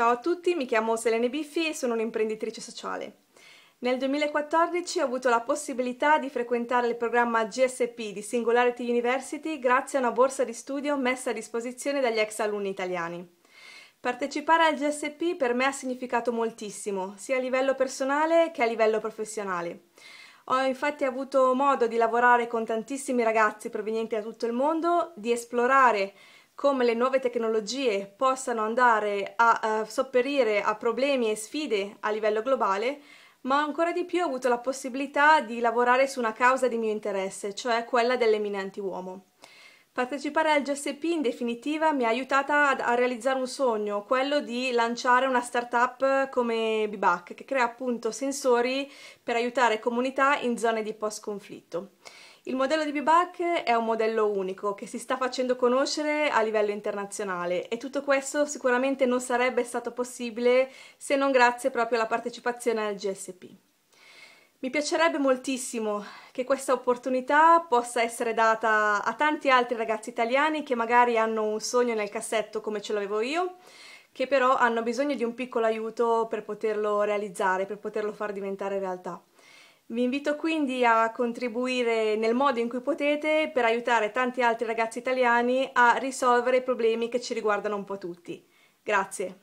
Ciao a tutti, mi chiamo Selene Biffi e sono un'imprenditrice sociale. Nel 2014 ho avuto la possibilità di frequentare il programma GSP di Singularity University grazie a una borsa di studio messa a disposizione dagli ex alunni italiani. Partecipare al GSP per me ha significato moltissimo, sia a livello personale che a livello professionale. Ho infatti avuto modo di lavorare con tantissimi ragazzi provenienti da tutto il mondo, di esplorare come le nuove tecnologie possano andare a uh, sopperire a problemi e sfide a livello globale, ma ancora di più ho avuto la possibilità di lavorare su una causa di mio interesse, cioè quella dell'eminente uomo Partecipare al GSP in definitiva mi ha aiutata a realizzare un sogno, quello di lanciare una startup come Bibac, che crea appunto sensori per aiutare comunità in zone di post-conflitto. Il modello di Bibac è un modello unico che si sta facendo conoscere a livello internazionale e tutto questo sicuramente non sarebbe stato possibile se non grazie proprio alla partecipazione al GSP. Mi piacerebbe moltissimo che questa opportunità possa essere data a tanti altri ragazzi italiani che magari hanno un sogno nel cassetto come ce l'avevo io, che però hanno bisogno di un piccolo aiuto per poterlo realizzare, per poterlo far diventare realtà. Vi invito quindi a contribuire nel modo in cui potete per aiutare tanti altri ragazzi italiani a risolvere i problemi che ci riguardano un po' tutti. Grazie!